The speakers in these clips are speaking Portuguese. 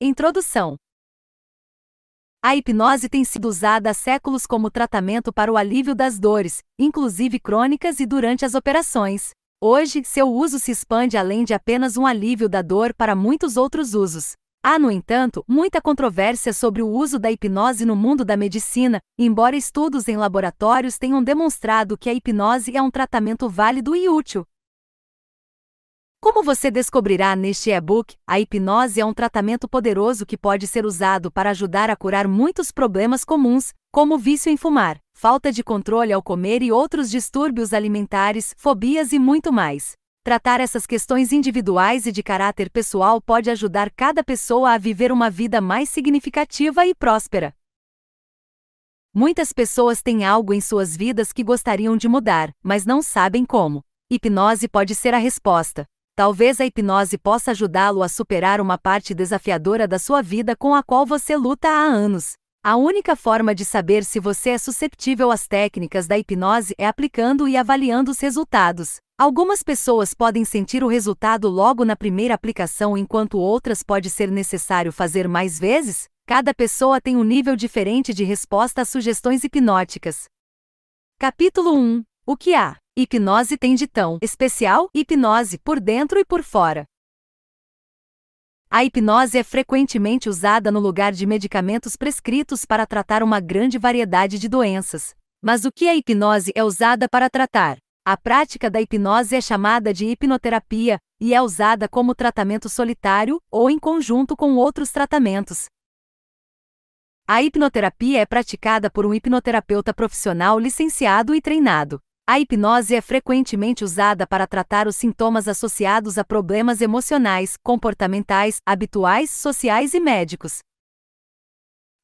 Introdução A hipnose tem sido usada há séculos como tratamento para o alívio das dores, inclusive crônicas e durante as operações. Hoje, seu uso se expande além de apenas um alívio da dor para muitos outros usos. Há, no entanto, muita controvérsia sobre o uso da hipnose no mundo da medicina, embora estudos em laboratórios tenham demonstrado que a hipnose é um tratamento válido e útil. Como você descobrirá neste e-book, a hipnose é um tratamento poderoso que pode ser usado para ajudar a curar muitos problemas comuns, como vício em fumar, falta de controle ao comer e outros distúrbios alimentares, fobias e muito mais. Tratar essas questões individuais e de caráter pessoal pode ajudar cada pessoa a viver uma vida mais significativa e próspera. Muitas pessoas têm algo em suas vidas que gostariam de mudar, mas não sabem como. Hipnose pode ser a resposta. Talvez a hipnose possa ajudá-lo a superar uma parte desafiadora da sua vida com a qual você luta há anos. A única forma de saber se você é susceptível às técnicas da hipnose é aplicando e avaliando os resultados. Algumas pessoas podem sentir o resultado logo na primeira aplicação, enquanto outras pode ser necessário fazer mais vezes. Cada pessoa tem um nível diferente de resposta a sugestões hipnóticas. Capítulo 1 O que há? Hipnose tem de tão especial hipnose por dentro e por fora. A hipnose é frequentemente usada no lugar de medicamentos prescritos para tratar uma grande variedade de doenças. Mas o que a hipnose é usada para tratar? A prática da hipnose é chamada de hipnoterapia e é usada como tratamento solitário ou em conjunto com outros tratamentos. A hipnoterapia é praticada por um hipnoterapeuta profissional licenciado e treinado. A hipnose é frequentemente usada para tratar os sintomas associados a problemas emocionais, comportamentais, habituais, sociais e médicos.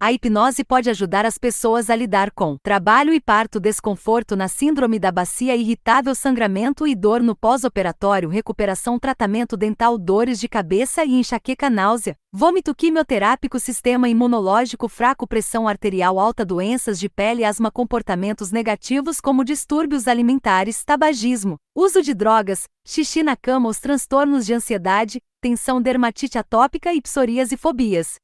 A hipnose pode ajudar as pessoas a lidar com trabalho e parto, desconforto na síndrome da bacia irritável, sangramento e dor no pós-operatório, recuperação, tratamento dental, dores de cabeça e enxaqueca, náusea, vômito quimioterápico, sistema imunológico fraco, pressão arterial alta, doenças de pele, asma, comportamentos negativos como distúrbios alimentares, tabagismo, uso de drogas, xixi na cama, os transtornos de ansiedade, tensão, dermatite atópica e fobias.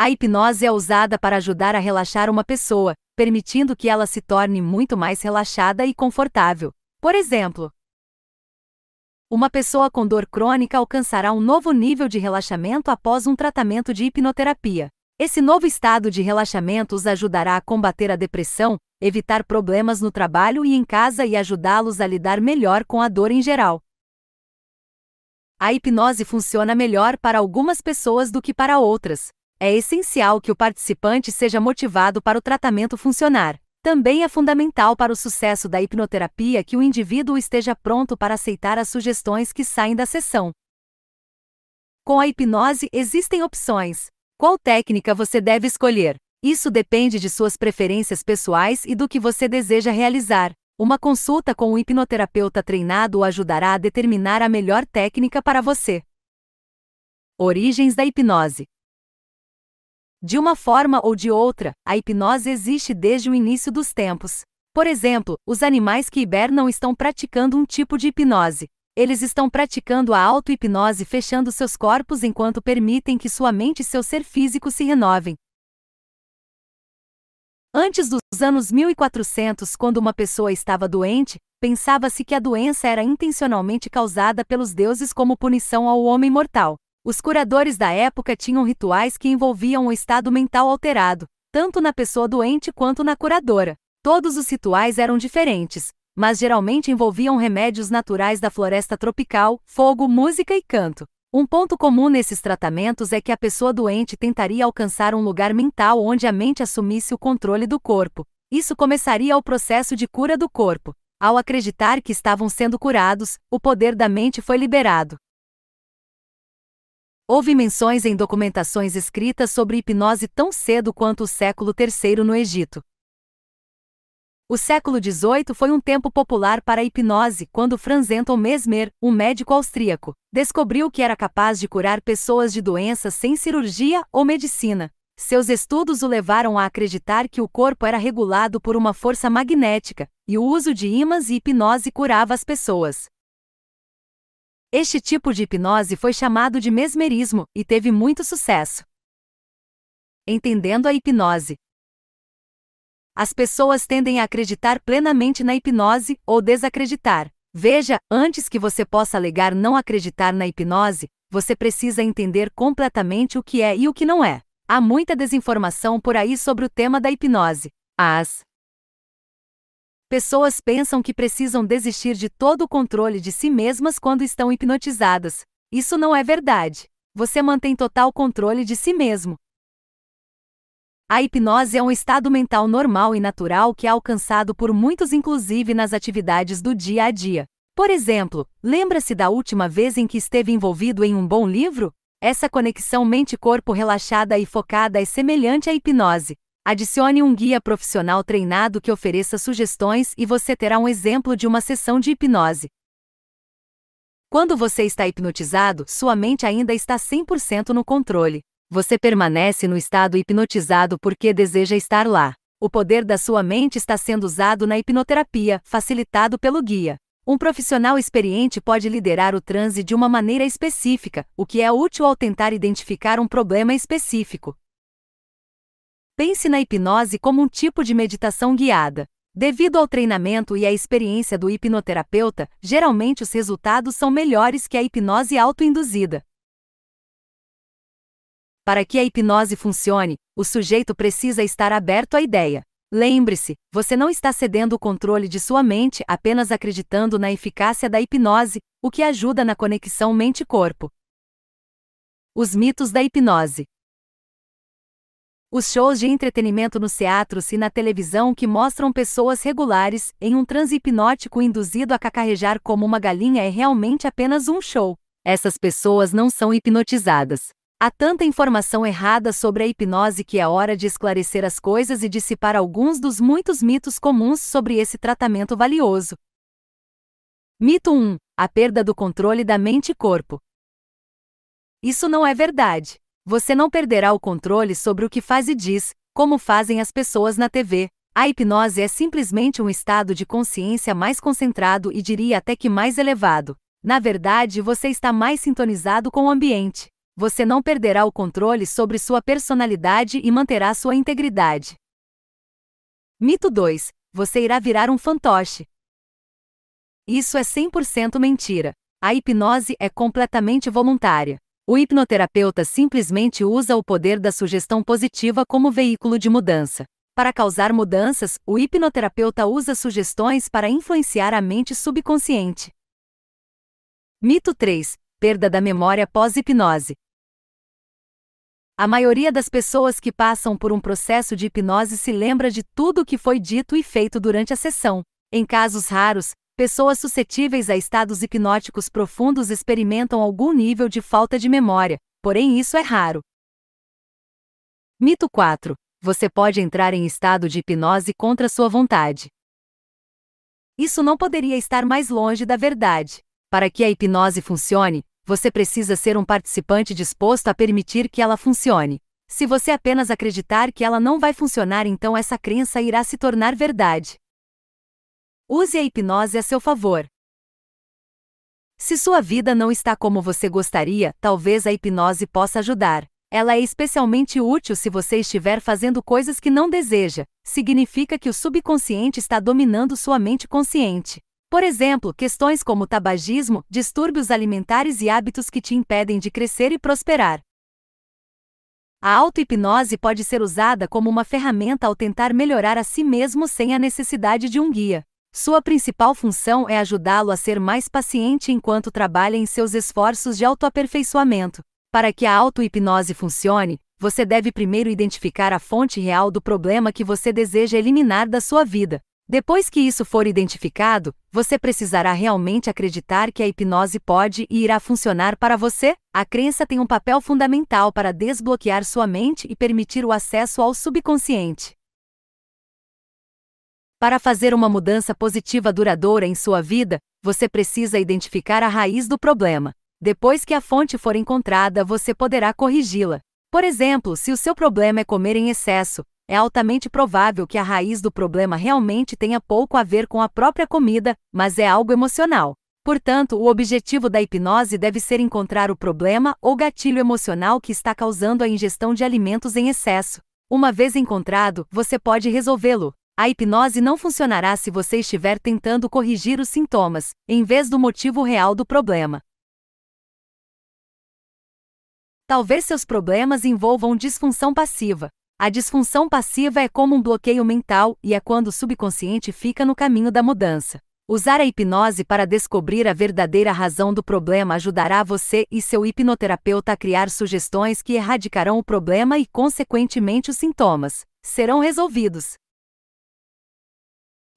A hipnose é usada para ajudar a relaxar uma pessoa, permitindo que ela se torne muito mais relaxada e confortável. Por exemplo, uma pessoa com dor crônica alcançará um novo nível de relaxamento após um tratamento de hipnoterapia. Esse novo estado de relaxamento os ajudará a combater a depressão, evitar problemas no trabalho e em casa e ajudá-los a lidar melhor com a dor em geral. A hipnose funciona melhor para algumas pessoas do que para outras, é essencial que o participante seja motivado para o tratamento funcionar. Também é fundamental para o sucesso da hipnoterapia que o indivíduo esteja pronto para aceitar as sugestões que saem da sessão. Com a hipnose existem opções. Qual técnica você deve escolher? Isso depende de suas preferências pessoais e do que você deseja realizar. Uma consulta com um hipnoterapeuta treinado o ajudará a determinar a melhor técnica para você. Origens da hipnose. De uma forma ou de outra, a hipnose existe desde o início dos tempos. Por exemplo, os animais que hibernam estão praticando um tipo de hipnose. Eles estão praticando a auto-hipnose fechando seus corpos enquanto permitem que sua mente e seu ser físico se renovem. Antes dos anos 1400, quando uma pessoa estava doente, pensava-se que a doença era intencionalmente causada pelos deuses como punição ao homem mortal. Os curadores da época tinham rituais que envolviam o estado mental alterado, tanto na pessoa doente quanto na curadora. Todos os rituais eram diferentes, mas geralmente envolviam remédios naturais da floresta tropical, fogo, música e canto. Um ponto comum nesses tratamentos é que a pessoa doente tentaria alcançar um lugar mental onde a mente assumisse o controle do corpo. Isso começaria o processo de cura do corpo. Ao acreditar que estavam sendo curados, o poder da mente foi liberado. Houve menções em documentações escritas sobre hipnose tão cedo quanto o século III no Egito. O século XVIII foi um tempo popular para a hipnose quando Franz Anton Mesmer, um médico austríaco, descobriu que era capaz de curar pessoas de doenças sem cirurgia ou medicina. Seus estudos o levaram a acreditar que o corpo era regulado por uma força magnética, e o uso de ímãs e hipnose curava as pessoas. Este tipo de hipnose foi chamado de mesmerismo e teve muito sucesso. Entendendo a hipnose. As pessoas tendem a acreditar plenamente na hipnose ou desacreditar. Veja, antes que você possa alegar não acreditar na hipnose, você precisa entender completamente o que é e o que não é. Há muita desinformação por aí sobre o tema da hipnose. As Pessoas pensam que precisam desistir de todo o controle de si mesmas quando estão hipnotizadas. Isso não é verdade. Você mantém total controle de si mesmo. A hipnose é um estado mental normal e natural que é alcançado por muitos, inclusive nas atividades do dia a dia. Por exemplo, lembra-se da última vez em que esteve envolvido em um bom livro? Essa conexão mente-corpo relaxada e focada é semelhante à hipnose. Adicione um guia profissional treinado que ofereça sugestões e você terá um exemplo de uma sessão de hipnose. Quando você está hipnotizado, sua mente ainda está 100% no controle. Você permanece no estado hipnotizado porque deseja estar lá. O poder da sua mente está sendo usado na hipnoterapia, facilitado pelo guia. Um profissional experiente pode liderar o transe de uma maneira específica, o que é útil ao tentar identificar um problema específico, Pense na hipnose como um tipo de meditação guiada. Devido ao treinamento e à experiência do hipnoterapeuta, geralmente os resultados são melhores que a hipnose autoinduzida. Para que a hipnose funcione, o sujeito precisa estar aberto à ideia. Lembre-se, você não está cedendo o controle de sua mente apenas acreditando na eficácia da hipnose, o que ajuda na conexão mente-corpo. Os mitos da hipnose. Os shows de entretenimento nos teatros e na televisão que mostram pessoas regulares em um transe hipnótico induzido a cacarrejar como uma galinha é realmente apenas um show. Essas pessoas não são hipnotizadas. Há tanta informação errada sobre a hipnose que é hora de esclarecer as coisas e dissipar alguns dos muitos mitos comuns sobre esse tratamento valioso. Mito 1: A perda do controle da mente e corpo. Isso não é verdade. Você não perderá o controle sobre o que faz e diz, como fazem as pessoas na TV. A hipnose é simplesmente um estado de consciência mais concentrado e diria até que mais elevado. Na verdade, você está mais sintonizado com o ambiente. Você não perderá o controle sobre sua personalidade e manterá sua integridade. Mito 2: Você irá virar um fantoche. Isso é 100% mentira. A hipnose é completamente voluntária. O hipnoterapeuta simplesmente usa o poder da sugestão positiva como veículo de mudança. Para causar mudanças, o hipnoterapeuta usa sugestões para influenciar a mente subconsciente. Mito 3: Perda da memória pós-hipnose. A maioria das pessoas que passam por um processo de hipnose se lembra de tudo o que foi dito e feito durante a sessão. Em casos raros, pessoas suscetíveis a estados hipnóticos profundos experimentam algum nível de falta de memória, porém isso é raro. Mito 4. Você pode entrar em estado de hipnose contra sua vontade. Isso não poderia estar mais longe da verdade. Para que a hipnose funcione, você precisa ser um participante disposto a permitir que ela funcione. Se você apenas acreditar que ela não vai funcionar, então essa crença irá se tornar verdade. Use a hipnose a seu favor. Se sua vida não está como você gostaria, talvez a hipnose possa ajudar. Ela é especialmente útil se você estiver fazendo coisas que não deseja. Significa que o subconsciente está dominando sua mente consciente. Por exemplo, questões como tabagismo, distúrbios alimentares e hábitos que te impedem de crescer e prosperar. A auto-hipnose pode ser usada como uma ferramenta ao tentar melhorar a si mesmo sem a necessidade de um guia. Sua principal função é ajudá-lo a ser mais paciente enquanto trabalha em seus esforços de autoaperfeiçoamento. Para que a auto-hipnose funcione, você deve primeiro identificar a fonte real do problema que você deseja eliminar da sua vida. Depois que isso for identificado, você precisará realmente acreditar que a hipnose pode e irá funcionar para você? A crença tem um papel fundamental para desbloquear sua mente e permitir o acesso ao subconsciente. Para fazer uma mudança positiva duradoura em sua vida, você precisa identificar a raiz do problema. Depois que a fonte for encontrada, você poderá corrigi-la. Por exemplo, se o seu problema é comer em excesso, é altamente provável que a raiz do problema realmente tenha pouco a ver com a própria comida, mas é algo emocional. Portanto, o objetivo da hipnose deve ser encontrar o problema ou gatilho emocional que está causando a ingestão de alimentos em excesso. Uma vez encontrado, você pode resolvê-lo. A hipnose não funcionará se você estiver tentando corrigir os sintomas, em vez do motivo real do problema. Talvez seus problemas envolvam disfunção passiva. A disfunção passiva é como um bloqueio mental e é quando o subconsciente fica no caminho da mudança. Usar a hipnose para descobrir a verdadeira razão do problema ajudará você e seu hipnoterapeuta a criar sugestões que erradicarão o problema e, consequentemente, os sintomas serão resolvidos.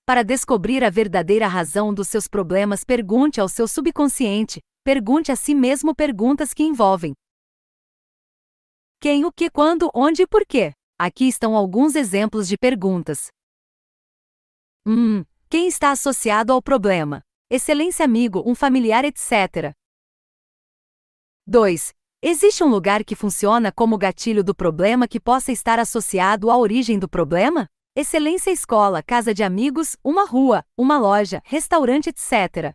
Para descobrir a verdadeira razão dos seus problemas, pergunte ao seu subconsciente, pergunte a si mesmo perguntas que envolvem quem, o que, quando, onde e por quê. Aqui estão alguns exemplos de perguntas. Hum, quem está associado ao problema? Excelência, amigo, um familiar, etc. 2. Existe um lugar que funciona como gatilho do problema que possa estar associado à origem do problema? Excelência escola, casa de amigos, uma rua, uma loja, restaurante, etc.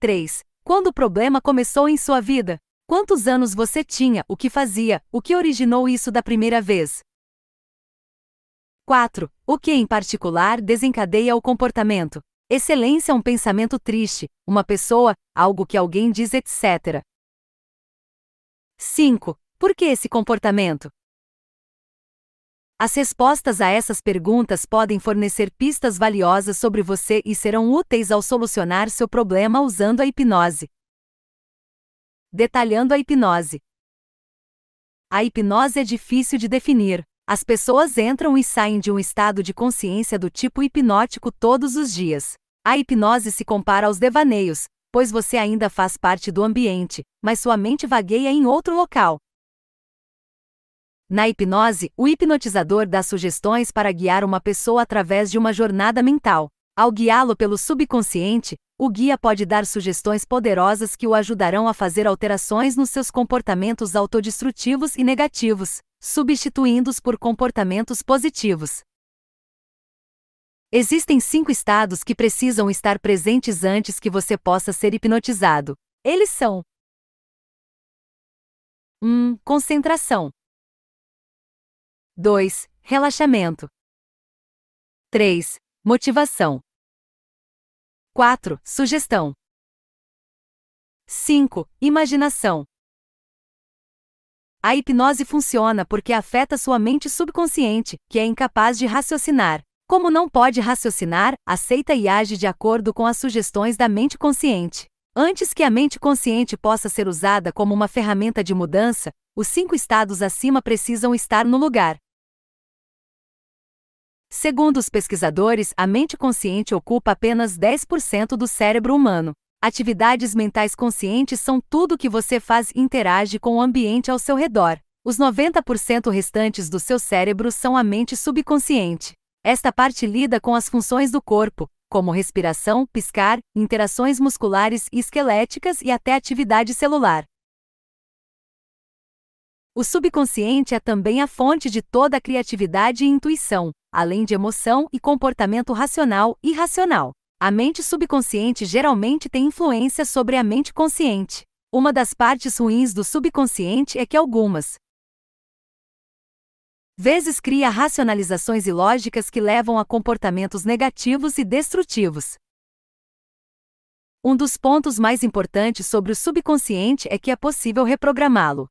3. Quando o problema começou em sua vida? Quantos anos você tinha, o que fazia, o que originou isso da primeira vez? 4. O que em particular desencadeia o comportamento? Excelência é um pensamento triste, uma pessoa, algo que alguém diz, etc. 5. Por que esse comportamento? As respostas a essas perguntas podem fornecer pistas valiosas sobre você e serão úteis ao solucionar seu problema usando a hipnose. Detalhando a hipnose. A hipnose é difícil de definir. As pessoas entram e saem de um estado de consciência do tipo hipnótico todos os dias. A hipnose se compara aos devaneios, pois você ainda faz parte do ambiente, mas sua mente vagueia em outro local. Na hipnose, o hipnotizador dá sugestões para guiar uma pessoa através de uma jornada mental. Ao guiá-lo pelo subconsciente, o guia pode dar sugestões poderosas que o ajudarão a fazer alterações nos seus comportamentos autodestrutivos e negativos, substituindo-os por comportamentos positivos. Existem cinco estados que precisam estar presentes antes que você possa ser hipnotizado. Eles são: 1. Um, concentração. 2. Relaxamento. 3. Motivação. 4. Sugestão. 5. Imaginação. A hipnose funciona porque afeta sua mente subconsciente, que é incapaz de raciocinar. Como não pode raciocinar, aceita e age de acordo com as sugestões da mente consciente. Antes que a mente consciente possa ser usada como uma ferramenta de mudança, os cinco estados acima precisam estar no lugar. Segundo os pesquisadores, a mente consciente ocupa apenas 10% do cérebro humano. Atividades mentais conscientes são tudo que você faz e interage com o ambiente ao seu redor. Os 90% restantes do seu cérebro são a mente subconsciente. Esta parte lida com as funções do corpo, como respiração, piscar, interações musculares e esqueléticas e até atividade celular. O subconsciente é também a fonte de toda a criatividade e intuição além de emoção e comportamento racional e irracional. A mente subconsciente geralmente tem influência sobre a mente consciente. Uma das partes ruins do subconsciente é que algumas vezes cria racionalizações ilógicas que levam a comportamentos negativos e destrutivos. Um dos pontos mais importantes sobre o subconsciente é que é possível reprogramá-lo.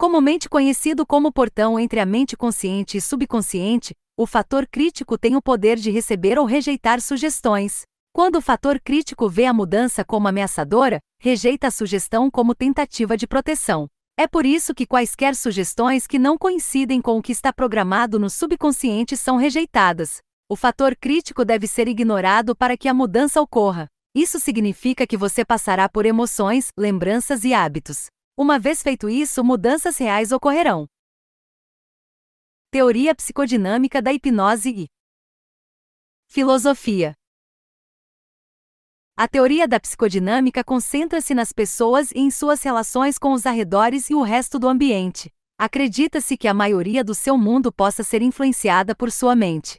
Comumente conhecido como portão entre a mente consciente e subconsciente, o fator crítico tem o poder de receber ou rejeitar sugestões. Quando o fator crítico vê a mudança como ameaçadora, rejeita a sugestão como tentativa de proteção. É por isso que quaisquer sugestões que não coincidem com o que está programado no subconsciente são rejeitadas. O fator crítico deve ser ignorado para que a mudança ocorra. Isso significa que você passará por emoções, lembranças e hábitos. Uma vez feito isso, mudanças reais ocorrerão. Teoria psicodinâmica da hipnose e Filosofia A teoria da psicodinâmica concentra-se nas pessoas e em suas relações com os arredores e o resto do ambiente. Acredita-se que a maioria do seu mundo possa ser influenciada por sua mente.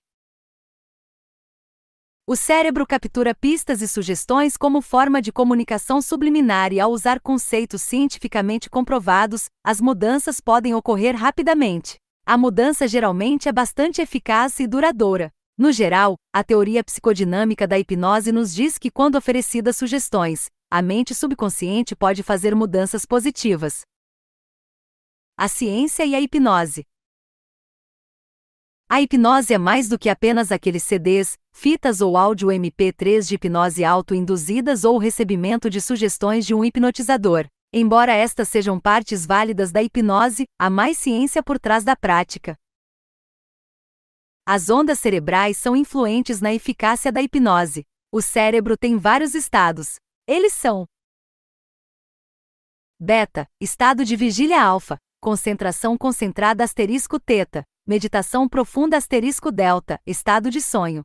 O cérebro captura pistas e sugestões como forma de comunicação subliminar e ao usar conceitos cientificamente comprovados, as mudanças podem ocorrer rapidamente. A mudança geralmente é bastante eficaz e duradoura. No geral, a teoria psicodinâmica da hipnose nos diz que quando oferecidas sugestões, a mente subconsciente pode fazer mudanças positivas. A ciência e a hipnose. A hipnose é mais do que apenas aqueles CDs, fitas ou áudio MP3 de hipnose autoinduzidas ou recebimento de sugestões de um hipnotizador. Embora estas sejam partes válidas da hipnose, há mais ciência por trás da prática. As ondas cerebrais são influentes na eficácia da hipnose. O cérebro tem vários estados. Eles são: Beta, estado de vigília alfa, concentração concentrada asterisco teta. Meditação profunda asterisco delta, estado de sonho.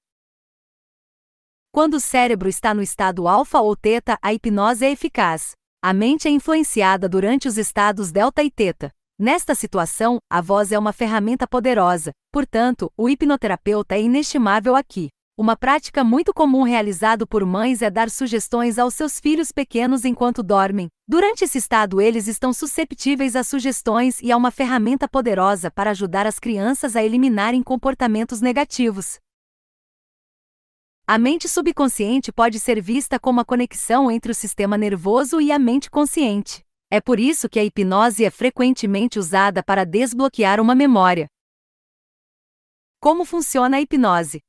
Quando o cérebro está no estado alfa ou teta, a hipnose é eficaz. A mente é influenciada durante os estados delta e teta. Nesta situação, a voz é uma ferramenta poderosa, portanto, o hipnoterapeuta é inestimável aqui. Uma prática muito comum realizada por mães é dar sugestões aos seus filhos pequenos enquanto dormem. Durante esse estado, eles estão susceptíveis a sugestões e a uma ferramenta poderosa para ajudar as crianças a eliminarem comportamentos negativos. A mente subconsciente pode ser vista como a conexão entre o sistema nervoso e a mente consciente. É por isso que a hipnose é frequentemente usada para desbloquear uma memória. Como funciona a hipnose?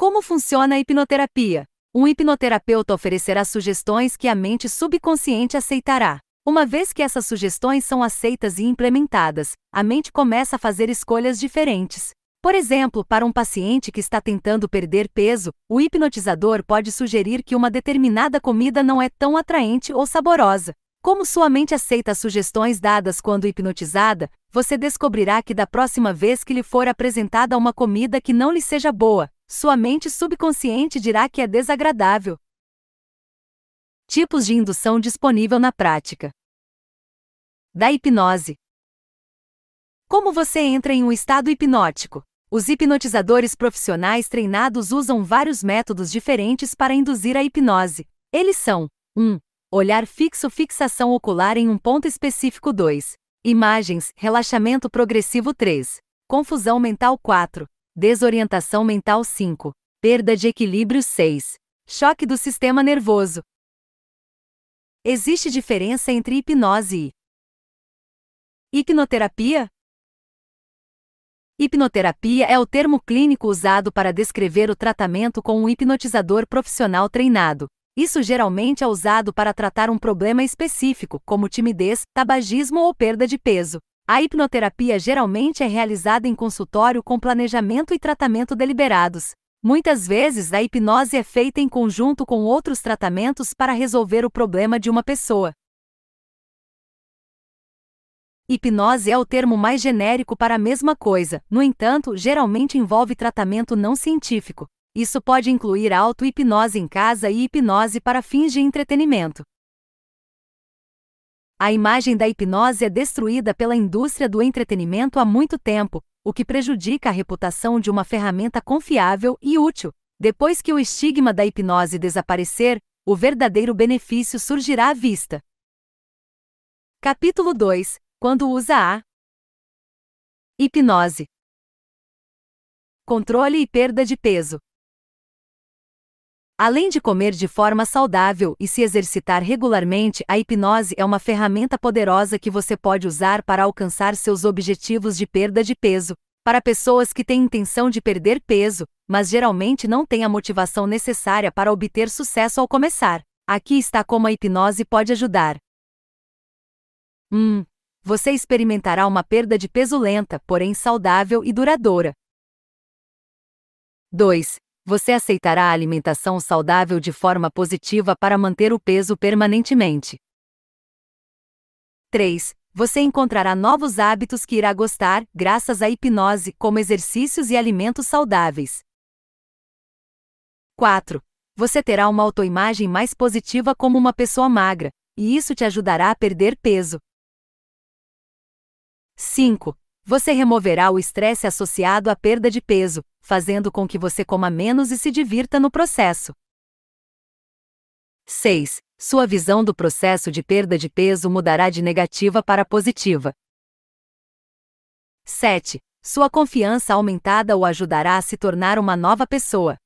Como funciona a hipnoterapia? Um hipnoterapeuta oferecerá sugestões que a mente subconsciente aceitará. Uma vez que essas sugestões são aceitas e implementadas, a mente começa a fazer escolhas diferentes. Por exemplo, para um paciente que está tentando perder peso, o hipnotizador pode sugerir que uma determinada comida não é tão atraente ou saborosa. Como sua mente aceita as sugestões dadas quando hipnotizada, você descobrirá que da próxima vez que lhe for apresentada uma comida que não lhe seja boa, sua mente subconsciente dirá que é desagradável. Tipos de indução disponível na prática: da hipnose. Como você entra em um estado hipnótico? Os hipnotizadores profissionais treinados usam vários métodos diferentes para induzir a hipnose. Eles são: 1. Um, olhar fixo, fixação ocular em um ponto específico 2. Imagens, relaxamento progressivo 3. Confusão mental 4 desorientação mental 5, perda de equilíbrio 6, choque do sistema nervoso. Existe diferença entre hipnose e hipnoterapia? Hipnoterapia é o termo clínico usado para descrever o tratamento com um hipnotizador profissional treinado. Isso geralmente é usado para tratar um problema específico, como timidez, tabagismo ou perda de peso. A hipnoterapia geralmente é realizada em consultório com planejamento e tratamento deliberados. Muitas vezes, a hipnose é feita em conjunto com outros tratamentos para resolver o problema de uma pessoa. Hipnose é o termo mais genérico para a mesma coisa, no entanto, geralmente envolve tratamento não científico. Isso pode incluir auto-hipnose em casa e hipnose para fins de entretenimento. A imagem da hipnose é destruída pela indústria do entretenimento há muito tempo, o que prejudica a reputação de uma ferramenta confiável e útil. Depois que o estigma da hipnose desaparecer, o verdadeiro benefício surgirá à vista. Capítulo 2 Quando usa a hipnose, controle e perda de peso. Além de comer de forma saudável e se exercitar regularmente, a hipnose é uma ferramenta poderosa que você pode usar para alcançar seus objetivos de perda de peso. Para pessoas que têm intenção de perder peso, mas geralmente não têm a motivação necessária para obter sucesso ao começar. Aqui está como a hipnose pode ajudar. Hum, você experimentará uma perda de peso lenta, porém saudável e duradoura. 2 você aceitará a alimentação saudável de forma positiva para manter o peso permanentemente. 3. Você encontrará novos hábitos que irá gostar, graças à hipnose, como exercícios e alimentos saudáveis. 4. Você terá uma autoimagem mais positiva como uma pessoa magra, e isso te ajudará a perder peso. 5. Você removerá o estresse associado à perda de peso, fazendo com que você coma menos e se divirta no processo. 6. Sua visão do processo de perda de peso mudará de negativa para positiva. 7. Sua confiança aumentada o ajudará a se tornar uma nova pessoa.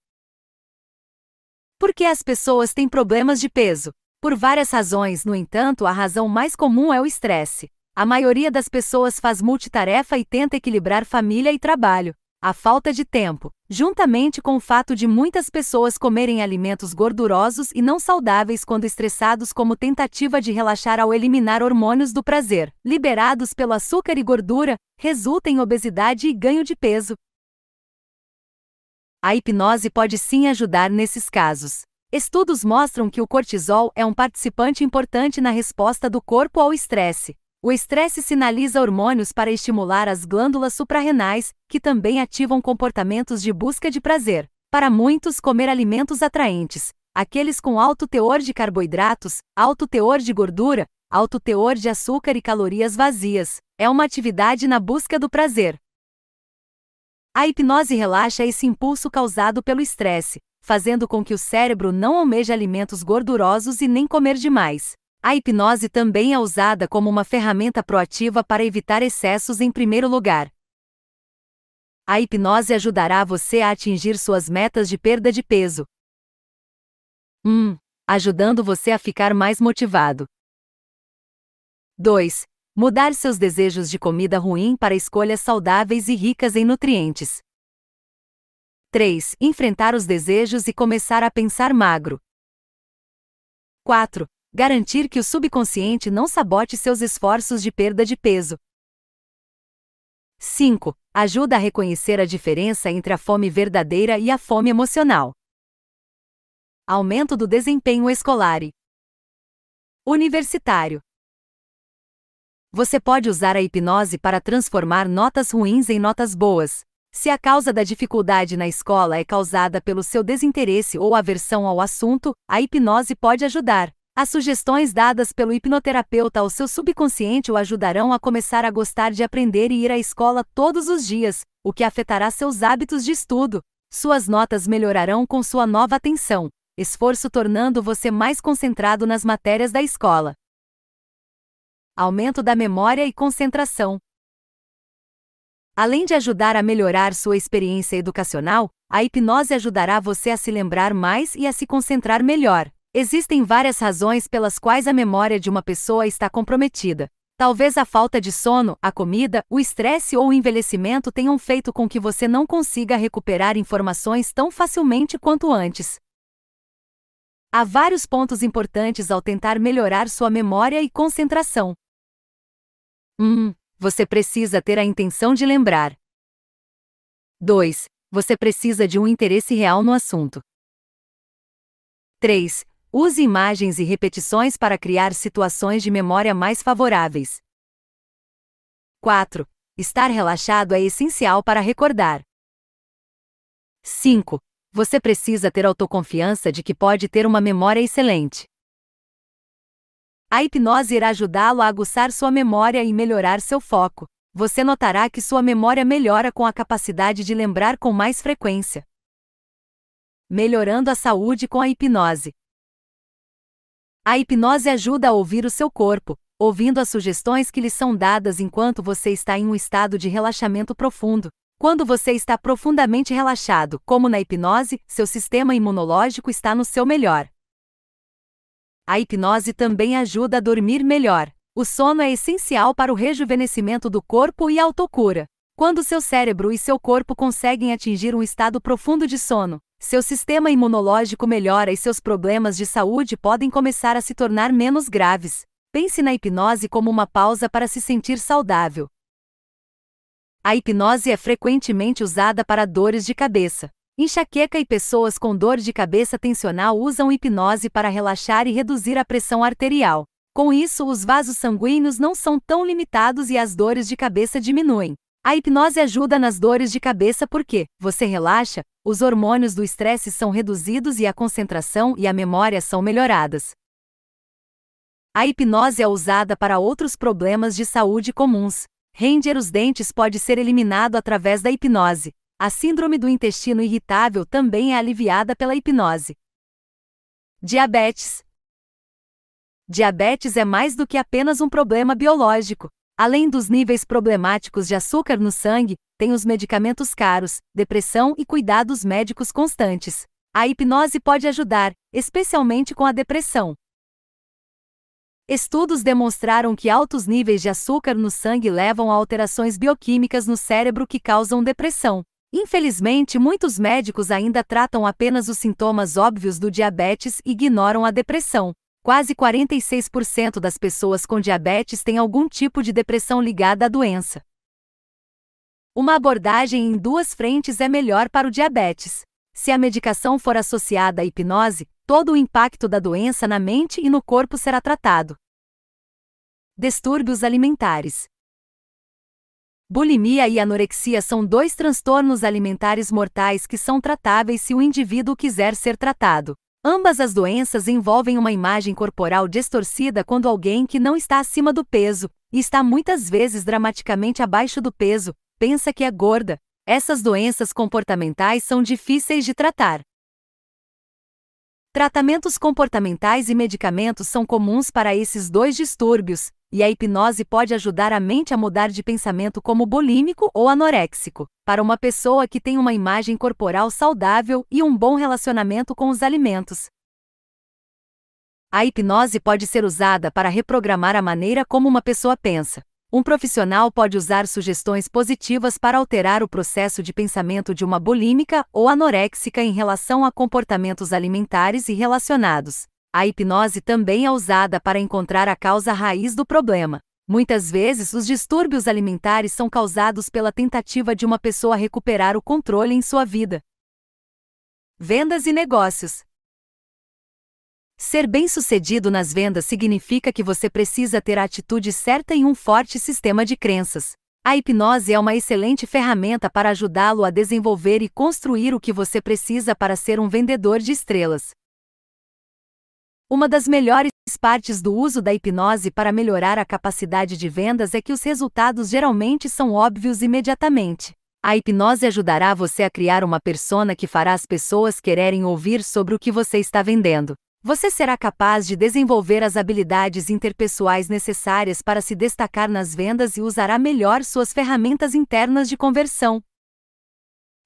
Por que as pessoas têm problemas de peso? Por várias razões, no entanto, a razão mais comum é o estresse. A maioria das pessoas faz multitarefa e tenta equilibrar família e trabalho. A falta de tempo, juntamente com o fato de muitas pessoas comerem alimentos gordurosos e não saudáveis quando estressados, como tentativa de relaxar ao eliminar hormônios do prazer, liberados pelo açúcar e gordura, resulta em obesidade e ganho de peso. A hipnose pode sim ajudar nesses casos. Estudos mostram que o cortisol é um participante importante na resposta do corpo ao estresse. O estresse sinaliza hormônios para estimular as glândulas suprarrenais, que também ativam comportamentos de busca de prazer. Para muitos, comer alimentos atraentes, aqueles com alto teor de carboidratos, alto teor de gordura, alto teor de açúcar e calorias vazias, é uma atividade na busca do prazer. A hipnose relaxa esse impulso causado pelo estresse, fazendo com que o cérebro não almeje alimentos gordurosos e nem comer demais. A hipnose também é usada como uma ferramenta proativa para evitar excessos em primeiro lugar. A hipnose ajudará você a atingir suas metas de perda de peso. 1. Um, ajudando você a ficar mais motivado. 2. Mudar seus desejos de comida ruim para escolhas saudáveis e ricas em nutrientes. 3. Enfrentar os desejos e começar a pensar magro. 4. Garantir que o subconsciente não sabote seus esforços de perda de peso. 5. Ajuda a reconhecer a diferença entre a fome verdadeira e a fome emocional. Aumento do desempenho escolar e universitário. Você pode usar a hipnose para transformar notas ruins em notas boas. Se a causa da dificuldade na escola é causada pelo seu desinteresse ou aversão ao assunto, a hipnose pode ajudar. As sugestões dadas pelo hipnoterapeuta ao seu subconsciente o ajudarão a começar a gostar de aprender e ir à escola todos os dias, o que afetará seus hábitos de estudo. Suas notas melhorarão com sua nova atenção, esforço tornando você mais concentrado nas matérias da escola. Aumento da memória e concentração. Além de ajudar a melhorar sua experiência educacional, a hipnose ajudará você a se lembrar mais e a se concentrar melhor. Existem várias razões pelas quais a memória de uma pessoa está comprometida. Talvez a falta de sono, a comida, o estresse ou o envelhecimento tenham feito com que você não consiga recuperar informações tão facilmente quanto antes. Há vários pontos importantes ao tentar melhorar sua memória e concentração. 1. Hum, você precisa ter a intenção de lembrar. 2. Você precisa de um interesse real no assunto. 3. Use imagens e repetições para criar situações de memória mais favoráveis. 4. Estar relaxado é essencial para recordar. 5. Você precisa ter autoconfiança de que pode ter uma memória excelente. A hipnose irá ajudá-lo a aguçar sua memória e melhorar seu foco. Você notará que sua memória melhora com a capacidade de lembrar com mais frequência. Melhorando a saúde com a hipnose. A hipnose ajuda a ouvir o seu corpo, ouvindo as sugestões que lhe são dadas enquanto você está em um estado de relaxamento profundo. Quando você está profundamente relaxado, como na hipnose, seu sistema imunológico está no seu melhor. A hipnose também ajuda a dormir melhor. O sono é essencial para o rejuvenescimento do corpo e a autocura. Quando seu cérebro e seu corpo conseguem atingir um estado profundo de sono, seu sistema imunológico melhora e seus problemas de saúde podem começar a se tornar menos graves. Pense na hipnose como uma pausa para se sentir saudável. A hipnose é frequentemente usada para dores de cabeça. Enxaqueca e pessoas com dor de cabeça tensional usam hipnose para relaxar e reduzir a pressão arterial. Com isso, os vasos sanguíneos não são tão limitados e as dores de cabeça diminuem. A hipnose ajuda nas dores de cabeça porque você relaxa, os hormônios do estresse são reduzidos e a concentração e a memória são melhoradas. A hipnose é usada para outros problemas de saúde comuns. Render os dentes pode ser eliminado através da hipnose. A síndrome do intestino irritável também é aliviada pela hipnose. Diabetes. Diabetes é mais do que apenas um problema biológico. Além dos níveis problemáticos de açúcar no sangue, tem os medicamentos caros, depressão e cuidados médicos constantes. A hipnose pode ajudar, especialmente com a depressão. Estudos demonstraram que altos níveis de açúcar no sangue levam a alterações bioquímicas no cérebro que causam depressão. Infelizmente, muitos médicos ainda tratam apenas os sintomas óbvios do diabetes e ignoram a depressão. Quase 46% das pessoas com diabetes têm algum tipo de depressão ligada à doença. Uma abordagem em duas frentes é melhor para o diabetes. Se a medicação for associada à hipnose, todo o impacto da doença na mente e no corpo será tratado. Distúrbios alimentares. Bulimia e anorexia são dois transtornos alimentares mortais que são tratáveis se o indivíduo quiser ser tratado. Ambas as doenças envolvem uma imagem corporal distorcida quando alguém que não está acima do peso, e está muitas vezes dramaticamente abaixo do peso, pensa que é gorda. Essas doenças comportamentais são difíceis de tratar, Tratamentos comportamentais e medicamentos são comuns para esses dois distúrbios, e a hipnose pode ajudar a mente a mudar de pensamento como bulímico ou anoréxico, para uma pessoa que tem uma imagem corporal saudável e um bom relacionamento com os alimentos. A hipnose pode ser usada para reprogramar a maneira como uma pessoa pensa, um profissional pode usar sugestões positivas para alterar o processo de pensamento de uma bulímica ou anoréxica em relação a comportamentos alimentares e relacionados. A hipnose também é usada para encontrar a causa raiz do problema. Muitas vezes, os distúrbios alimentares são causados pela tentativa de uma pessoa recuperar o controle em sua vida. Vendas e negócios. Ser bem-sucedido nas vendas significa que você precisa ter a atitude certa e um forte sistema de crenças. A hipnose é uma excelente ferramenta para ajudá-lo a desenvolver e construir o que você precisa para ser um vendedor de estrelas. Uma das melhores partes do uso da hipnose para melhorar a capacidade de vendas é que os resultados geralmente são óbvios imediatamente. A hipnose ajudará você a criar uma persona que fará as pessoas quererem ouvir sobre o que você está vendendo. Você será capaz de desenvolver as habilidades interpessoais necessárias para se destacar nas vendas e usará melhor suas ferramentas internas de conversão.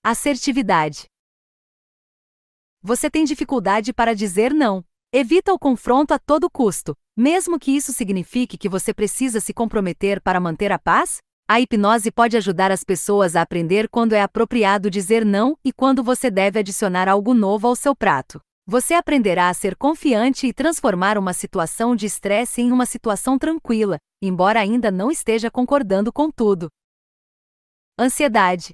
Assertividade. Você tem dificuldade para dizer não. Evita o confronto a todo custo, mesmo que isso signifique que você precisa se comprometer para manter a paz? A hipnose pode ajudar as pessoas a aprender quando é apropriado dizer não e quando você deve adicionar algo novo ao seu prato. Você aprenderá a ser confiante e transformar uma situação de estresse em uma situação tranquila, embora ainda não esteja concordando com tudo. Ansiedade.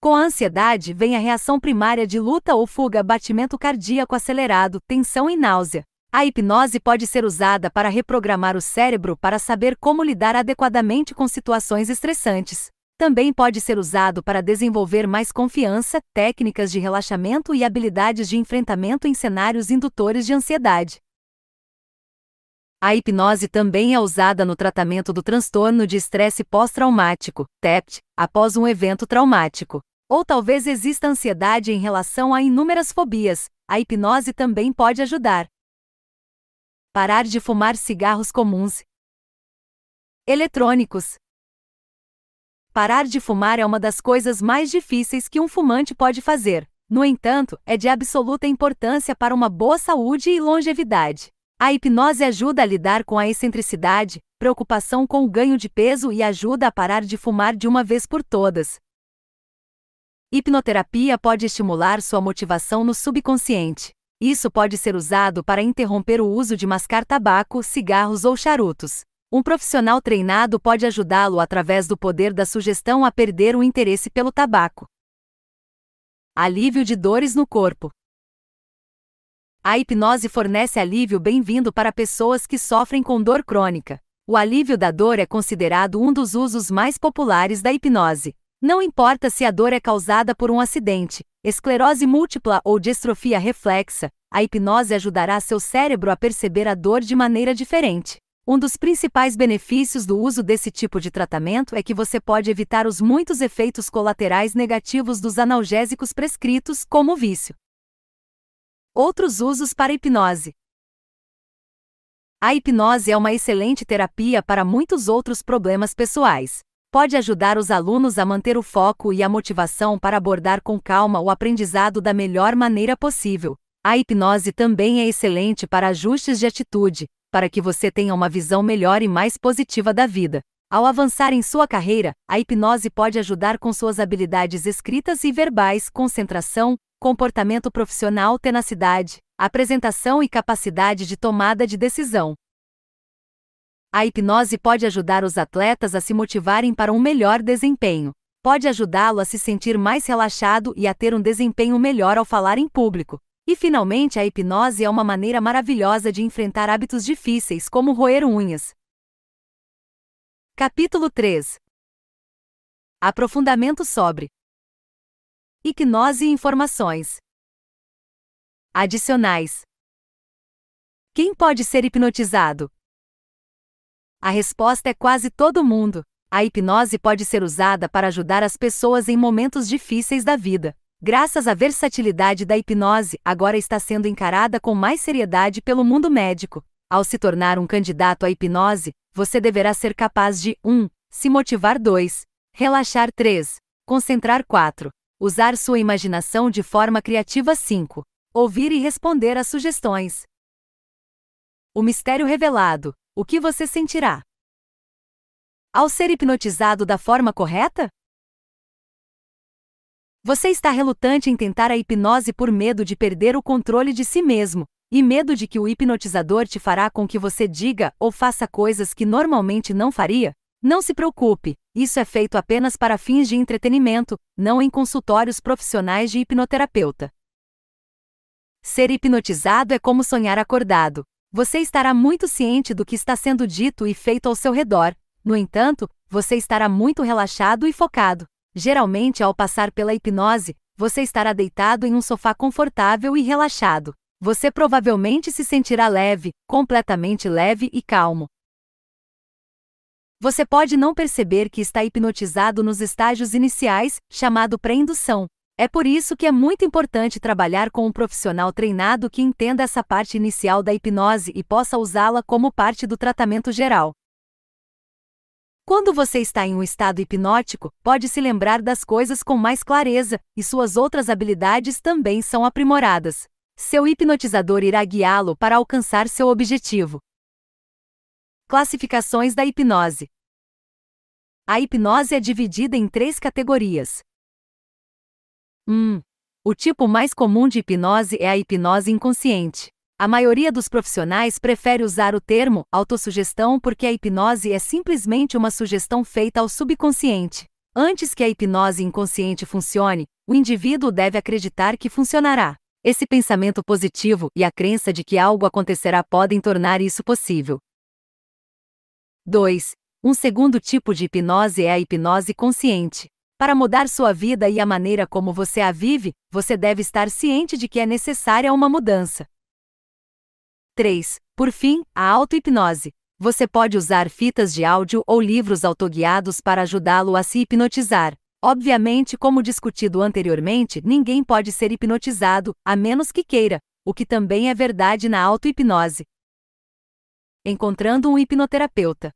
Com a ansiedade vem a reação primária de luta ou fuga, batimento cardíaco acelerado, tensão e náusea. A hipnose pode ser usada para reprogramar o cérebro para saber como lidar adequadamente com situações estressantes também pode ser usado para desenvolver mais confiança, técnicas de relaxamento e habilidades de enfrentamento em cenários indutores de ansiedade. A hipnose também é usada no tratamento do transtorno de estresse pós-traumático, TEPT, após um evento traumático. Ou talvez exista ansiedade em relação a inúmeras fobias, a hipnose também pode ajudar. Parar de fumar cigarros comuns. Eletrônicos, Parar de fumar é uma das coisas mais difíceis que um fumante pode fazer. No entanto, é de absoluta importância para uma boa saúde e longevidade. A hipnose ajuda a lidar com a excentricidade, preocupação com o ganho de peso e ajuda a parar de fumar de uma vez por todas. Hipnoterapia pode estimular sua motivação no subconsciente. Isso pode ser usado para interromper o uso de mascar tabaco, cigarros ou charutos. Um profissional treinado pode ajudá-lo através do poder da sugestão a perder o interesse pelo tabaco. Alívio de dores no corpo. A hipnose fornece alívio bem-vindo para pessoas que sofrem com dor crônica. O alívio da dor é considerado um dos usos mais populares da hipnose. Não importa se a dor é causada por um acidente, esclerose múltipla ou distrofia reflexa, a hipnose ajudará seu cérebro a perceber a dor de maneira diferente. Um dos principais benefícios do uso desse tipo de tratamento é que você pode evitar os muitos efeitos colaterais negativos dos analgésicos prescritos, como o vício. Outros usos para hipnose. A hipnose é uma excelente terapia para muitos outros problemas pessoais. Pode ajudar os alunos a manter o foco e a motivação para abordar com calma o aprendizado da melhor maneira possível. A hipnose também é excelente para ajustes de atitude, para que você tenha uma visão melhor e mais positiva da vida. Ao avançar em sua carreira, a hipnose pode ajudar com suas habilidades escritas e verbais, concentração, comportamento profissional, tenacidade, apresentação e capacidade de tomada de decisão. A hipnose pode ajudar os atletas a se motivarem para um melhor desempenho. Pode ajudá-lo a se sentir mais relaxado e a ter um desempenho melhor ao falar em público. E finalmente, a hipnose é uma maneira maravilhosa de enfrentar hábitos difíceis como roer unhas. Capítulo 3 Aprofundamento sobre Hipnose e informações adicionais. Quem pode ser hipnotizado? A resposta é quase todo mundo. A hipnose pode ser usada para ajudar as pessoas em momentos difíceis da vida graças à versatilidade da hipnose, agora está sendo encarada com mais seriedade pelo mundo médico. Ao se tornar um candidato à hipnose, você deverá ser capaz de 1. Um, se motivar 2. Relaxar 3. Concentrar 4. Usar sua imaginação de forma criativa 5. Ouvir e responder às sugestões. O mistério revelado. O que você sentirá? Ao ser hipnotizado da forma correta? Você está relutante em tentar a hipnose por medo de perder o controle de si mesmo, e medo de que o hipnotizador te fará com que você diga ou faça coisas que normalmente não faria? Não se preocupe, isso é feito apenas para fins de entretenimento, não em consultórios profissionais de hipnoterapeuta. Ser hipnotizado é como sonhar acordado. Você estará muito ciente do que está sendo dito e feito ao seu redor, no entanto, você estará muito relaxado e focado. Geralmente, ao passar pela hipnose, você estará deitado em um sofá confortável e relaxado. Você provavelmente se sentirá leve, completamente leve e calmo. Você pode não perceber que está hipnotizado nos estágios iniciais, chamado pré-indução. É por isso que é muito importante trabalhar com um profissional treinado que entenda essa parte inicial da hipnose e possa usá-la como parte do tratamento geral. Quando você está em um estado hipnótico, pode se lembrar das coisas com mais clareza, e suas outras habilidades também são aprimoradas. Seu hipnotizador irá guiá-lo para alcançar seu objetivo. Classificações da hipnose: A hipnose é dividida em três categorias. 1. Um, o tipo mais comum de hipnose é a hipnose inconsciente. A maioria dos profissionais prefere usar o termo autossugestão porque a hipnose é simplesmente uma sugestão feita ao subconsciente. Antes que a hipnose inconsciente funcione, o indivíduo deve acreditar que funcionará. Esse pensamento positivo e a crença de que algo acontecerá podem tornar isso possível. 2. Um segundo tipo de hipnose é a hipnose consciente. Para mudar sua vida e a maneira como você a vive, você deve estar ciente de que é necessária uma mudança. 3. Por fim, a auto-hipnose. Você pode usar fitas de áudio ou livros autoguiados para ajudá-lo a se hipnotizar. Obviamente, como discutido anteriormente, ninguém pode ser hipnotizado, a menos que queira, o que também é verdade na auto-hipnose. Encontrando um hipnoterapeuta.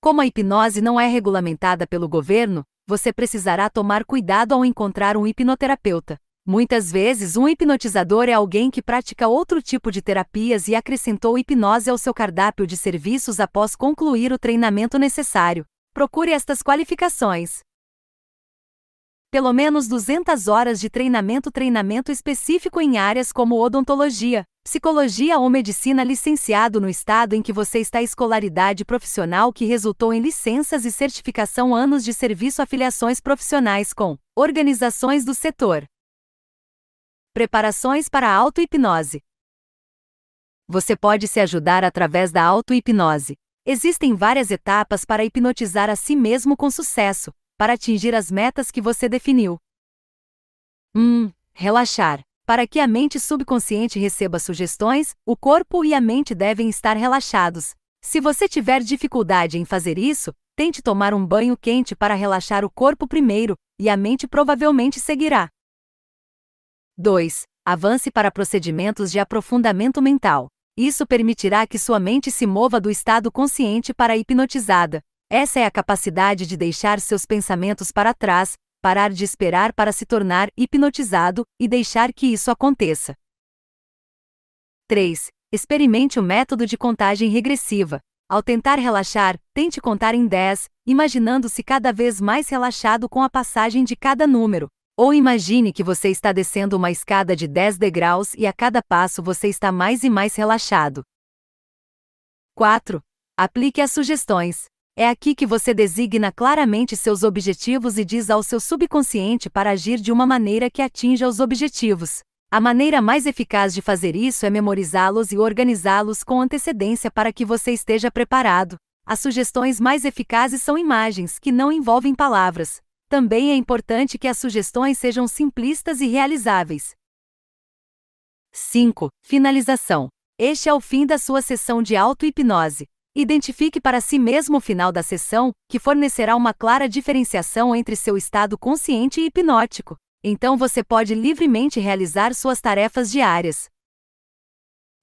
Como a hipnose não é regulamentada pelo governo, você precisará tomar cuidado ao encontrar um hipnoterapeuta. Muitas vezes, um hipnotizador é alguém que pratica outro tipo de terapias e acrescentou hipnose ao seu cardápio de serviços após concluir o treinamento necessário. Procure estas qualificações. Pelo menos 200 horas de treinamento treinamento específico em áreas como odontologia, psicologia ou medicina licenciado no estado em que você está escolaridade profissional que resultou em licenças e certificação anos de serviço afiliações profissionais com organizações do setor. Preparações para a auto-hipnose. Você pode se ajudar através da auto-hipnose. Existem várias etapas para hipnotizar a si mesmo com sucesso, para atingir as metas que você definiu. 1. Hum, relaxar. Para que a mente subconsciente receba sugestões, o corpo e a mente devem estar relaxados. Se você tiver dificuldade em fazer isso, tente tomar um banho quente para relaxar o corpo primeiro, e a mente provavelmente seguirá. 2. Avance para procedimentos de aprofundamento mental. Isso permitirá que sua mente se mova do estado consciente para a hipnotizada. Essa é a capacidade de deixar seus pensamentos para trás, parar de esperar para se tornar hipnotizado e deixar que isso aconteça. 3. Experimente o método de contagem regressiva. Ao tentar relaxar, tente contar em 10, imaginando-se cada vez mais relaxado com a passagem de cada número. Ou imagine que você está descendo uma escada de 10 degraus e a cada passo você está mais e mais relaxado. 4. Aplique as sugestões. É aqui que você designa claramente seus objetivos e diz ao seu subconsciente para agir de uma maneira que atinja os objetivos. A maneira mais eficaz de fazer isso é memorizá-los e organizá-los com antecedência para que você esteja preparado. As sugestões mais eficazes são imagens que não envolvem palavras, também é importante que as sugestões sejam simplistas e realizáveis. 5. Finalização. Este é o fim da sua sessão de auto-hipnose. Identifique para si mesmo o final da sessão, que fornecerá uma clara diferenciação entre seu estado consciente e hipnótico. Então você pode livremente realizar suas tarefas diárias.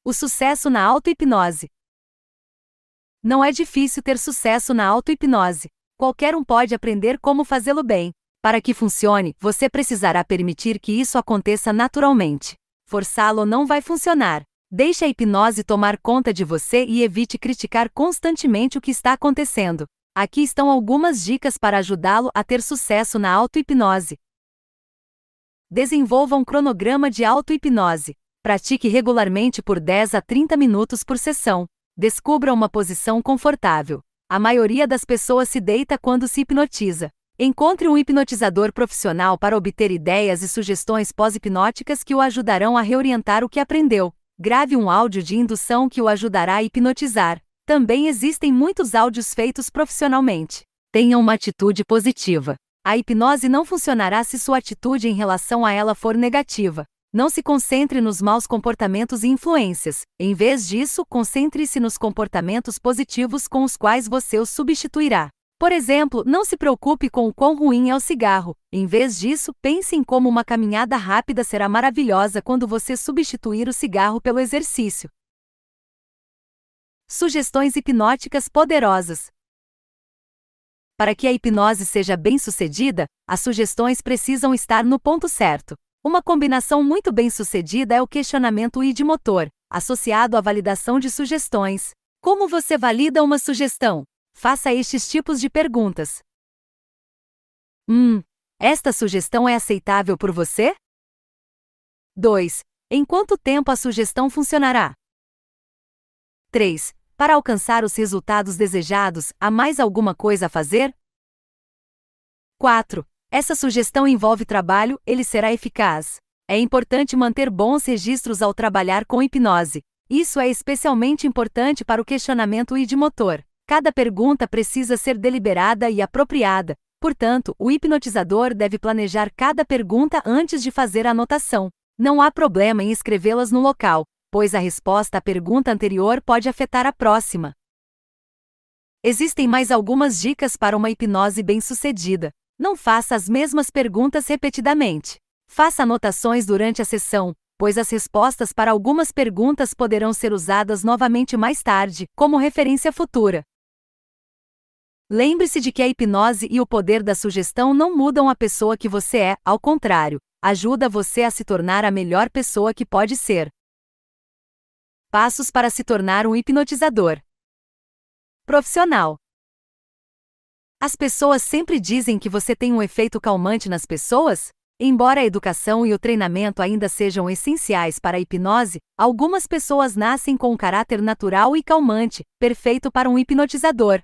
O sucesso na auto-hipnose. Não é difícil ter sucesso na auto-hipnose. Qualquer um pode aprender como fazê-lo bem. Para que funcione, você precisará permitir que isso aconteça naturalmente. Forçá-lo não vai funcionar. Deixe a hipnose tomar conta de você e evite criticar constantemente o que está acontecendo. Aqui estão algumas dicas para ajudá-lo a ter sucesso na auto-hipnose. Desenvolva um cronograma de auto-hipnose. Pratique regularmente por 10 a 30 minutos por sessão. Descubra uma posição confortável. A maioria das pessoas se deita quando se hipnotiza. Encontre um hipnotizador profissional para obter ideias e sugestões pós-hipnóticas que o ajudarão a reorientar o que aprendeu. Grave um áudio de indução que o ajudará a hipnotizar. Também existem muitos áudios feitos profissionalmente. Tenha uma atitude positiva. A hipnose não funcionará se sua atitude em relação a ela for negativa. Não se concentre nos maus comportamentos e influências, em vez disso, concentre-se nos comportamentos positivos com os quais você os substituirá. Por exemplo, não se preocupe com o quão ruim é o cigarro, em vez disso, pense em como uma caminhada rápida será maravilhosa quando você substituir o cigarro pelo exercício. Sugestões hipnóticas poderosas. Para que a hipnose seja bem-sucedida, as sugestões precisam estar no ponto certo. Uma combinação muito bem sucedida é o questionamento motor, associado à validação de sugestões. Como você valida uma sugestão? Faça estes tipos de perguntas. Hum, esta sugestão é aceitável por você? 2. Em quanto tempo a sugestão funcionará? 3. Para alcançar os resultados desejados, há mais alguma coisa a fazer? 4 essa sugestão envolve trabalho, ele será eficaz. É importante manter bons registros ao trabalhar com hipnose. Isso é especialmente importante para o questionamento motor. Cada pergunta precisa ser deliberada e apropriada. Portanto, o hipnotizador deve planejar cada pergunta antes de fazer a anotação. Não há problema em escrevê-las no local, pois a resposta à pergunta anterior pode afetar a próxima. Existem mais algumas dicas para uma hipnose bem-sucedida. Não faça as mesmas perguntas repetidamente. Faça anotações durante a sessão, pois as respostas para algumas perguntas poderão ser usadas novamente mais tarde, como referência futura. Lembre-se de que a hipnose e o poder da sugestão não mudam a pessoa que você é, ao contrário, ajuda você a se tornar a melhor pessoa que pode ser. Passos para se tornar um hipnotizador profissional. As pessoas sempre dizem que você tem um efeito calmante nas pessoas? Embora a educação e o treinamento ainda sejam essenciais para a hipnose, algumas pessoas nascem com um caráter natural e calmante, perfeito para um hipnotizador.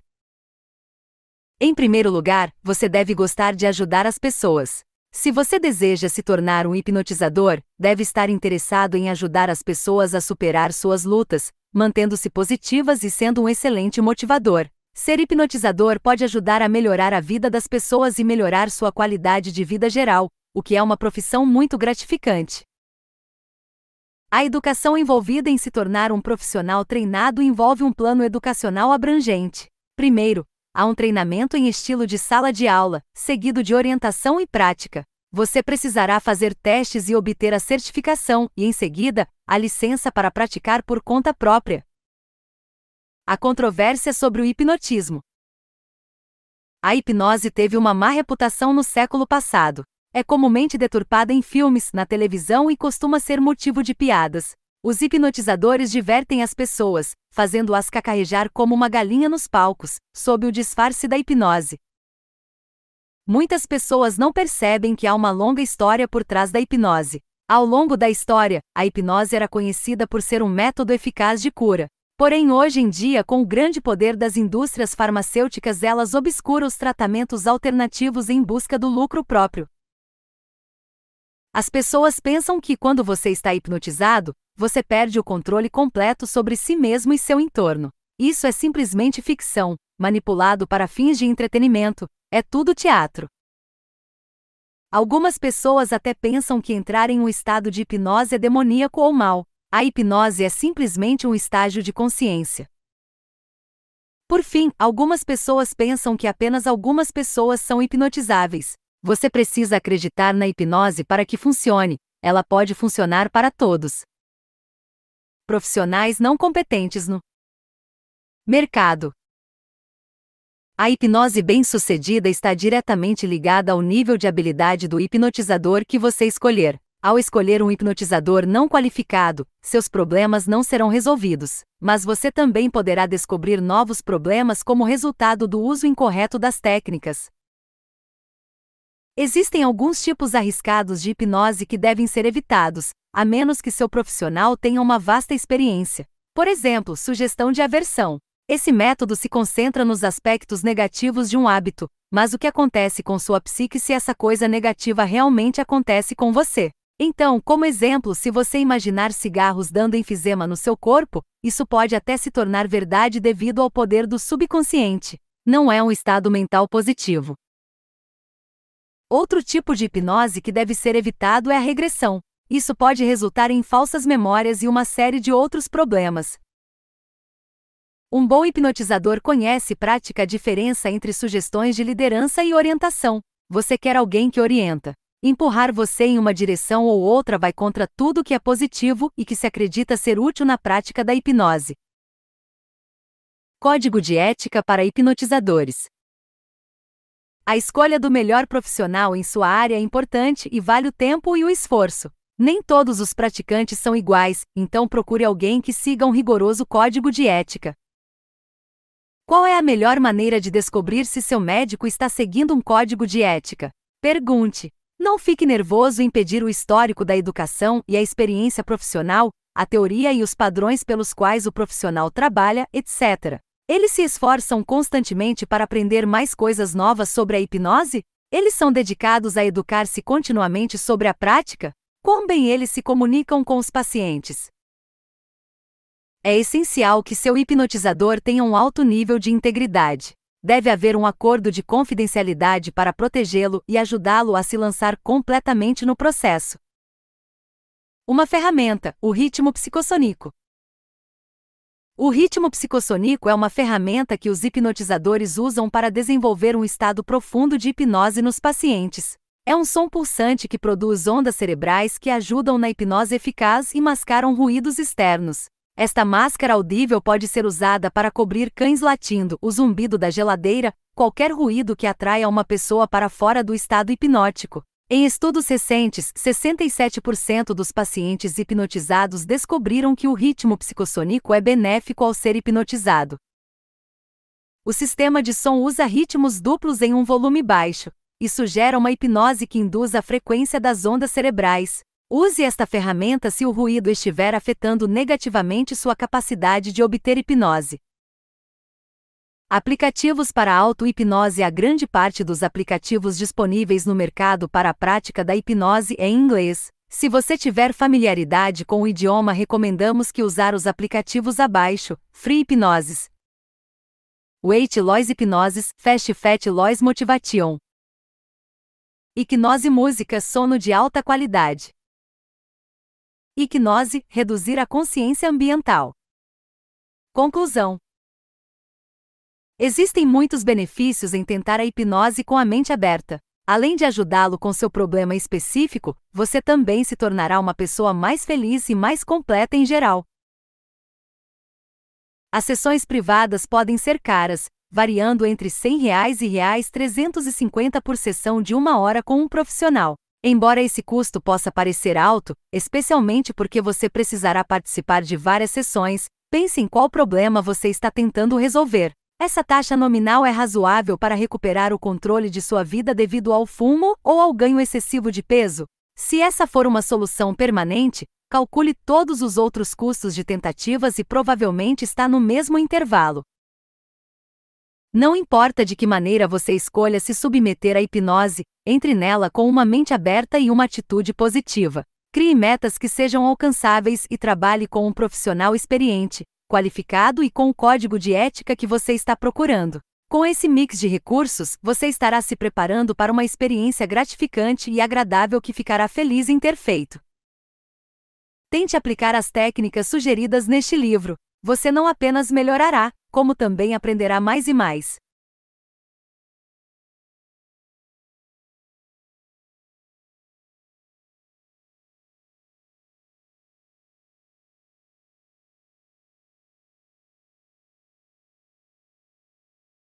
Em primeiro lugar, você deve gostar de ajudar as pessoas. Se você deseja se tornar um hipnotizador, deve estar interessado em ajudar as pessoas a superar suas lutas, mantendo-se positivas e sendo um excelente motivador. Ser hipnotizador pode ajudar a melhorar a vida das pessoas e melhorar sua qualidade de vida geral, o que é uma profissão muito gratificante. A educação envolvida em se tornar um profissional treinado envolve um plano educacional abrangente. Primeiro, há um treinamento em estilo de sala de aula, seguido de orientação e prática. Você precisará fazer testes e obter a certificação, e em seguida, a licença para praticar por conta própria. A controvérsia sobre o hipnotismo. A hipnose teve uma má reputação no século passado. É comumente deturpada em filmes, na televisão e costuma ser motivo de piadas. Os hipnotizadores divertem as pessoas, fazendo-as cacarrejar como uma galinha nos palcos, sob o disfarce da hipnose. Muitas pessoas não percebem que há uma longa história por trás da hipnose. Ao longo da história, a hipnose era conhecida por ser um método eficaz de cura. Porém, hoje em dia, com o grande poder das indústrias farmacêuticas, elas obscuram os tratamentos alternativos em busca do lucro próprio. As pessoas pensam que quando você está hipnotizado, você perde o controle completo sobre si mesmo e seu entorno. Isso é simplesmente ficção, manipulado para fins de entretenimento, é tudo teatro. Algumas pessoas até pensam que entrar em um estado de hipnose é demoníaco ou mal, a hipnose é simplesmente um estágio de consciência. Por fim, algumas pessoas pensam que apenas algumas pessoas são hipnotizáveis. Você precisa acreditar na hipnose para que funcione, ela pode funcionar para todos. Profissionais não competentes no mercado. A hipnose bem-sucedida está diretamente ligada ao nível de habilidade do hipnotizador que você escolher. Ao escolher um hipnotizador não qualificado, seus problemas não serão resolvidos, mas você também poderá descobrir novos problemas como resultado do uso incorreto das técnicas. Existem alguns tipos arriscados de hipnose que devem ser evitados, a menos que seu profissional tenha uma vasta experiência. Por exemplo, sugestão de aversão. Esse método se concentra nos aspectos negativos de um hábito, mas o que acontece com sua psique se essa coisa negativa realmente acontece com você? Então, como exemplo, se você imaginar cigarros dando enfisema no seu corpo, isso pode até se tornar verdade devido ao poder do subconsciente. Não é um estado mental positivo. Outro tipo de hipnose que deve ser evitado é a regressão. Isso pode resultar em falsas memórias e uma série de outros problemas. Um bom hipnotizador conhece e pratica a diferença entre sugestões de liderança e orientação. Você quer alguém que orienta. Empurrar você em uma direção ou outra vai contra tudo que é positivo e que se acredita ser útil na prática da hipnose. Código de ética para hipnotizadores. A escolha do melhor profissional em sua área é importante e vale o tempo e o esforço. Nem todos os praticantes são iguais, então procure alguém que siga um rigoroso código de ética. Qual é a melhor maneira de descobrir se seu médico está seguindo um código de ética? Pergunte. Não fique nervoso em pedir o histórico da educação e a experiência profissional, a teoria e os padrões pelos quais o profissional trabalha, etc. Eles se esforçam constantemente para aprender mais coisas novas sobre a hipnose? Eles são dedicados a educar-se continuamente sobre a prática? Quão bem eles se comunicam com os pacientes? É essencial que seu hipnotizador tenha um alto nível de integridade deve haver um acordo de confidencialidade para protegê-lo e ajudá-lo a se lançar completamente no processo. Uma ferramenta, o ritmo psicossônico. O ritmo psicossônico é uma ferramenta que os hipnotizadores usam para desenvolver um estado profundo de hipnose nos pacientes. É um som pulsante que produz ondas cerebrais que ajudam na hipnose eficaz e mascaram ruídos externos. Esta máscara audível pode ser usada para cobrir cães latindo, o zumbido da geladeira, qualquer ruído que atraia uma pessoa para fora do estado hipnótico. Em estudos recentes, 67% dos pacientes hipnotizados descobriram que o ritmo psicossônico é benéfico ao ser hipnotizado. O sistema de som usa ritmos duplos em um volume baixo. Isso gera uma hipnose que induz a frequência das ondas cerebrais, Use esta ferramenta se o ruído estiver afetando negativamente sua capacidade de obter hipnose. Aplicativos para auto-hipnose A grande parte dos aplicativos disponíveis no mercado para a prática da hipnose é em inglês. Se você tiver familiaridade com o idioma, recomendamos que usar os aplicativos abaixo: Free Hipnoses, Weight Loss Hipnoses, Fast Fat Loss Motivation, Hipnose Música Sono de alta qualidade. Hipnose, reduzir a consciência ambiental. Conclusão. Existem muitos benefícios em tentar a hipnose com a mente aberta. Além de ajudá-lo com seu problema específico, você também se tornará uma pessoa mais feliz e mais completa em geral. As sessões privadas podem ser caras, variando entre R$ 100 e R$ 350 por sessão de uma hora com um profissional. Embora esse custo possa parecer alto, especialmente porque você precisará participar de várias sessões, pense em qual problema você está tentando resolver. Essa taxa nominal é razoável para recuperar o controle de sua vida devido ao fumo ou ao ganho excessivo de peso. Se essa for uma solução permanente, calcule todos os outros custos de tentativas e provavelmente está no mesmo intervalo. Não importa de que maneira você escolha se submeter à hipnose, entre nela com uma mente aberta e uma atitude positiva. Crie metas que sejam alcançáveis e trabalhe com um profissional experiente, qualificado e com o código de ética que você está procurando. Com esse mix de recursos, você estará se preparando para uma experiência gratificante e agradável que ficará feliz em ter feito. Tente aplicar as técnicas sugeridas neste livro. Você não apenas melhorará, como também aprenderá mais e mais,